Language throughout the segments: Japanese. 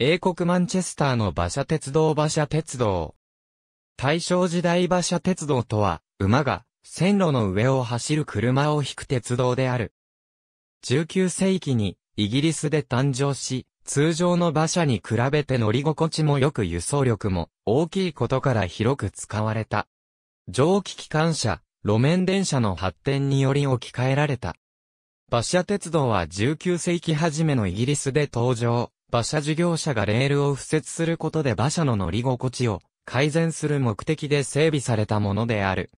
英国マンチェスターの馬車鉄道馬車鉄道。大正時代馬車鉄道とは、馬が線路の上を走る車を引く鉄道である。19世紀にイギリスで誕生し、通常の馬車に比べて乗り心地も良く輸送力も大きいことから広く使われた。蒸気機関車、路面電車の発展により置き換えられた。馬車鉄道は19世紀初めのイギリスで登場。馬車事業者がレールを敷設することで馬車の乗り心地を改善する目的で整備されたものである。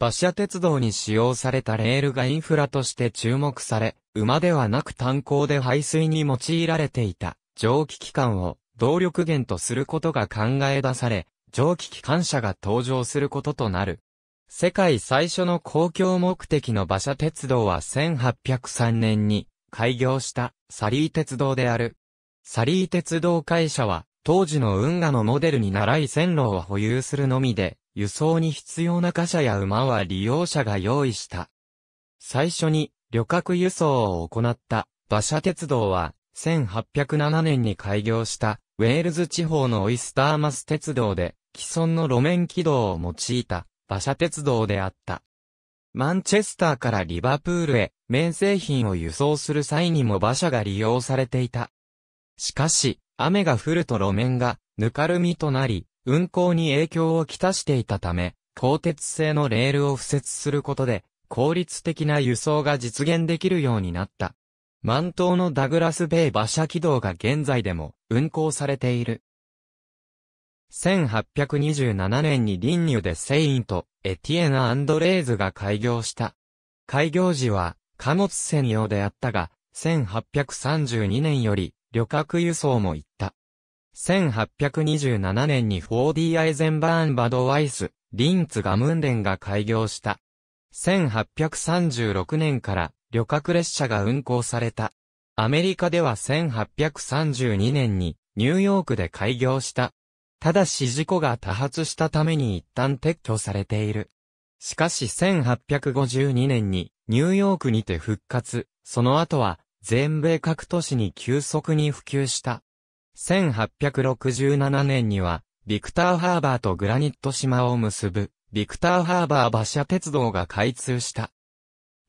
馬車鉄道に使用されたレールがインフラとして注目され、馬ではなく炭鉱で排水に用いられていた蒸気機関を動力源とすることが考え出され、蒸気機関車が登場することとなる。世界最初の公共目的の馬車鉄道は1803年に開業したサリー鉄道である。サリー鉄道会社は、当時の運河のモデルに習い線路を保有するのみで、輸送に必要な貨車や馬は利用者が用意した。最初に旅客輸送を行った馬車鉄道は1807年に開業したウェールズ地方のオイスターマス鉄道で既存の路面軌道を用いた馬車鉄道であった。マンチェスターからリバプールへ綿製品を輸送する際にも馬車が利用されていた。しかし、雨が降ると路面がぬかるみとなり、運行に影響をきたしていたため、鋼鉄製のレールを敷設することで、効率的な輸送が実現できるようになった。満島のダグラスベイ馬車軌道が現在でも運行されている。1827年にリンニュでセインとエティエナ・アンドレーズが開業した。開業時は貨物専用であったが、1832年より旅客輸送も行った。1827年にフォーディ・アイゼンバーン・バドワイス、リンツ・ガムンデンが開業した。1836年から旅客列車が運行された。アメリカでは1832年にニューヨークで開業した。ただし事故が多発したために一旦撤去されている。しかし1852年にニューヨークにて復活、その後は全米各都市に急速に普及した。1867年には、ビクターハーバーとグラニット島を結ぶ、ビクターハーバー馬車鉄道が開通した。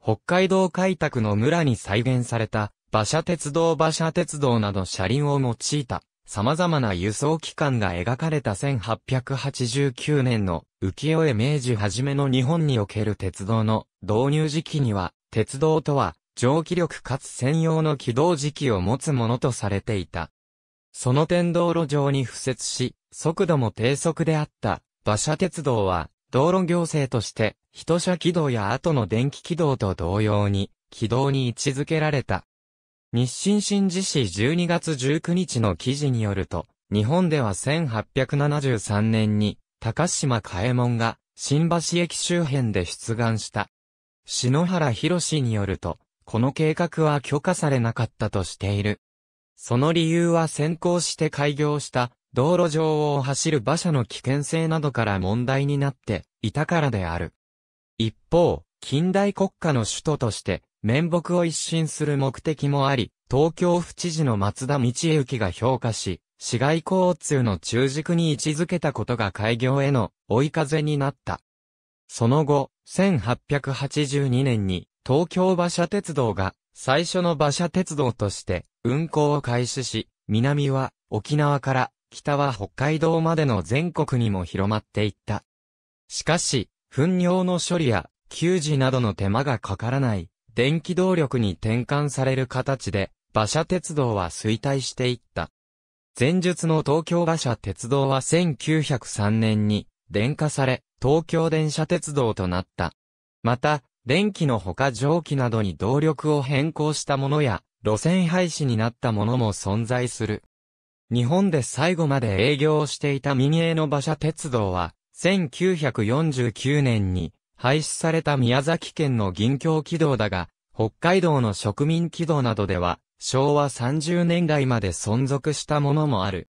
北海道開拓の村に再現された、馬車鉄道馬車鉄道など車輪を用いた、様々な輸送機関が描かれた1889年の浮世絵明治初めの日本における鉄道の導入時期には、鉄道とは蒸気力かつ専用の起動時期を持つものとされていた。その点道路上に付設し、速度も低速であった、馬車鉄道は、道路行政として、人車軌道や後の電気軌道と同様に、軌道に位置づけられた。日清新寺市12月19日の記事によると、日本では1873年に、高島か右衛門が、新橋駅周辺で出願した。篠原博士によると、この計画は許可されなかったとしている。その理由は先行して開業した道路上を走る馬車の危険性などから問題になっていたからである。一方、近代国家の首都として面目を一新する目的もあり、東京府知事の松田道之が評価し、市街交通の中軸に位置づけたことが開業への追い風になった。その後、1882年に東京馬車鉄道が最初の馬車鉄道として運行を開始し、南は沖縄から北は北海道までの全国にも広まっていった。しかし、糞尿の処理や給仕などの手間がかからない電気動力に転換される形で馬車鉄道は衰退していった。前述の東京馬車鉄道は1903年に電化され東京電車鉄道となった。また、電気のほか蒸気などに動力を変更したものや、路線廃止になったものも存在する。日本で最後まで営業をしていた民営の馬車鉄道は、1949年に廃止された宮崎県の銀橋軌道だが、北海道の植民軌道などでは、昭和30年代まで存続したものもある。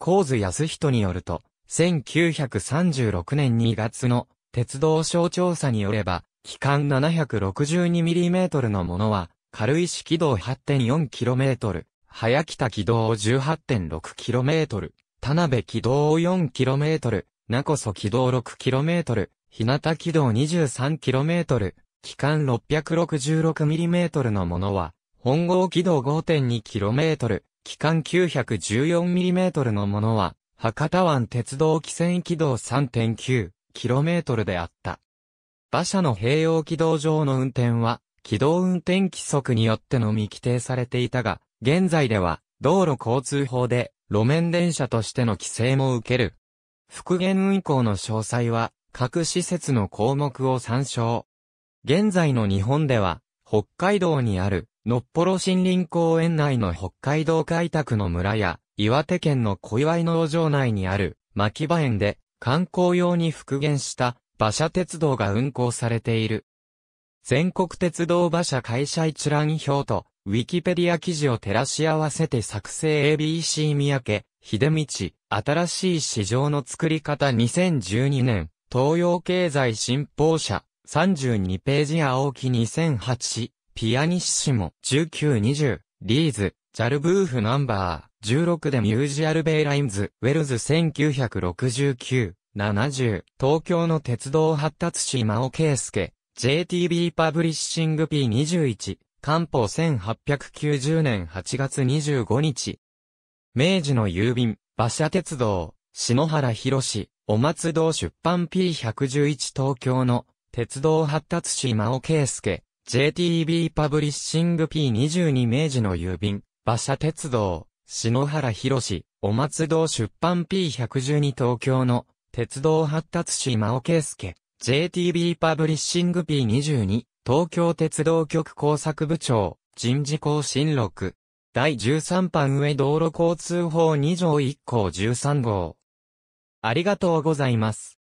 神津康人によると、1936年2月の鉄道省調査によれば、期間 762mm のものは、軽石軌道 8.4km、早北軌道 18.6km、田辺軌道 4km、名古そ軌道 6km、日向軌道 23km、期間 666mm のものは、本郷軌道 5.2km、期間 914mm のものは、博多湾鉄道汽船軌道 3.9km であった。馬車の併用軌道上の運転は、軌道運転規則によってのみ規定されていたが、現在では、道路交通法で、路面電車としての規制も受ける。復元運行の詳細は、各施設の項目を参照。現在の日本では、北海道にある、のっぽろ森林公園内の北海道開拓の村や、岩手県の小岩井農場内にある、牧場園で、観光用に復元した、馬車鉄道が運行されている。全国鉄道馬車会社一覧表と、ウィキペディア記事を照らし合わせて作成 ABC 三宅、秀道、新しい市場の作り方2012年、東洋経済新報社、32ページ青木2008、ピアニッシモ1920、リーズ、ジャルブーフナンバー、16でミュージアルベイラインズ、ウェルズ1969、70、東京の鉄道発達士真尾圭介、JTB パブリッシング P21、官報1890年8月25日。明治の郵便、馬車鉄道、篠原博士、お松堂出版 P111 東京の鉄道発達士真尾圭介、JTB パブリッシング P22 明治の郵便、馬車鉄道、篠原博士、お松堂出版 P112 東京の鉄道発達士真尾圭介、JTB パブリッシング P22、東京鉄道局工作部長、人事更新録。第13版上道路交通法2条1項13号。ありがとうございます。